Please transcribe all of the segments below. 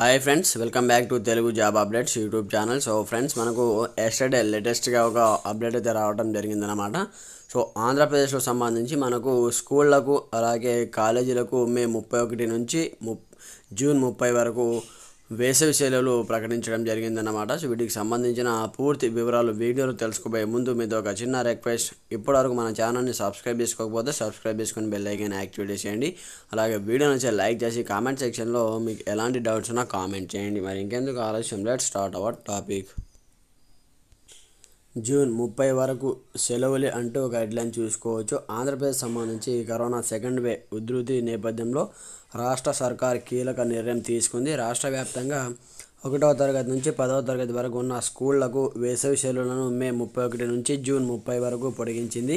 hi friends welcome back to Telugu job updates YouTube channel so friends మనకు yesterday లేటెస్ట్గా ఒక update అయితే రావడం జరిగిందనమాట సో ఆంధ్రప్రదేశ్లో సంబంధించి మనకు స్కూళ్ళకు అలాగే కాలేజీలకు మే ముప్పై ఒకటి నుంచి జూన్ ముప్పై వరకు వేసవి సెలవులు ప్రకటించడం జరిగిందన్నమాట సో వీటికి సంబంధించిన పూర్తి వివరాలు వీడియోలు తెలుసుకోబోయే ముందు మీతో ఒక చిన్న రిక్వెస్ట్ ఇప్పటివరకు మన ఛానల్ని సబ్స్క్రైబ్ చేసుకోకపోతే సబ్స్క్రైబ్ చేసుకుని బెల్ ఐకాన్ యాక్టివేట్ చేయండి అలాగే వీడియో నుంచి లైక్ చేసి కామెంట్ సెక్షన్లో మీకు ఎలాంటి డౌట్స్ ఉన్నా కామెంట్ చేయండి మరి ఇంకెందుకు ఆలస్యం let start our topic June ముప్పై వరకు సెలవులే అంటూ గైడ్లైన్ చూసుకోవచ్చు ఆంధ్రప్రదేశ్ సంబంధించి కరోనా సెకండ్ వే ఉధృతి నేపథ్యంలో రాష్ట్ర సర్కార్ కీలక నిర్ణయం తీసుకుంది రాష్ట్ర వ్యాప్తంగా ఒకటవ తరగతి నుంచి పదవ తరగతి వరకు ఉన్న స్కూళ్లకు వేసవి సెలవులను మే ముప్పై ఒకటి నుంచి జూన్ ముప్పై వరకు పొడిగించింది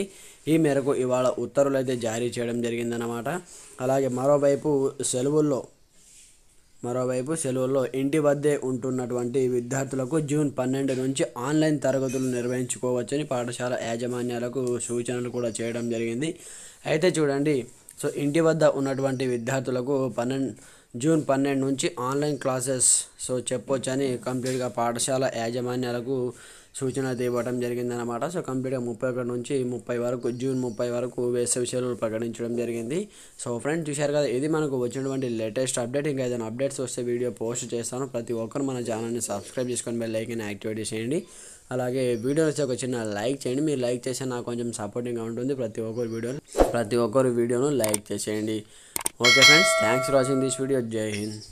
ఈ మేరకు ఇవాళ ఉత్తర్వులు అయితే జారీ చేయడం జరిగిందన్నమాట అలాగే మరోవైపు సెలవుల్లో మరోవైపు సెలవుల్లో ఇంటి వద్దే ఉంటున్నటువంటి విద్యార్థులకు జూన్ పన్నెండు నుంచి ఆన్లైన్ తరగతులు నిర్వహించుకోవచ్చని పాఠశాల యాజమాన్యాలకు సూచనలు కూడా చేయడం జరిగింది అయితే చూడండి సో ఇంటి వద్ద ఉన్నటువంటి విద్యార్థులకు పన్నెండు జూన్ పన్నెండు నుంచి ఆన్లైన్ క్లాసెస్ సో చెప్పొచ్చని కంప్లీట్గా పాఠశాల యాజమాన్యాలకు సూచన అయితే జరిగింది జరిగిందనమాట సో కంప్లీట్గా ముప్పై ఒకటి నుంచి ముప్పై వరకు జూన్ ముప్పై వరకు వేసవి సెలవులు ప్రకటించడం జరిగింది సో ఫ్రెండ్స్ చూశారు కదా ఇది మనకు వచ్చినటువంటి లేటెస్ట్ అప్డేట్ ఇంకా ఏదైనా అప్డేట్స్ వస్తే వీడియో పోస్ట్ చేస్తాను ప్రతి ఒక్కరు మన ఛానల్ని సబ్స్క్రైబ్ చేసుకొని లైక్ లైక్ని యాక్టివేట్ చేయండి అలాగే వీడియో వచ్చి ఒక చిన్న లైక్ చేయండి మీరు లైక్ చేస్తే నాకు కొంచెం సపోర్టింగ్గా ఉంటుంది ప్రతి ఒక్కరు వీడియో ప్రతి ఒక్కరు వీడియోను లైక్ చేసేయండి okay friends thanks for watching this video Jai Hind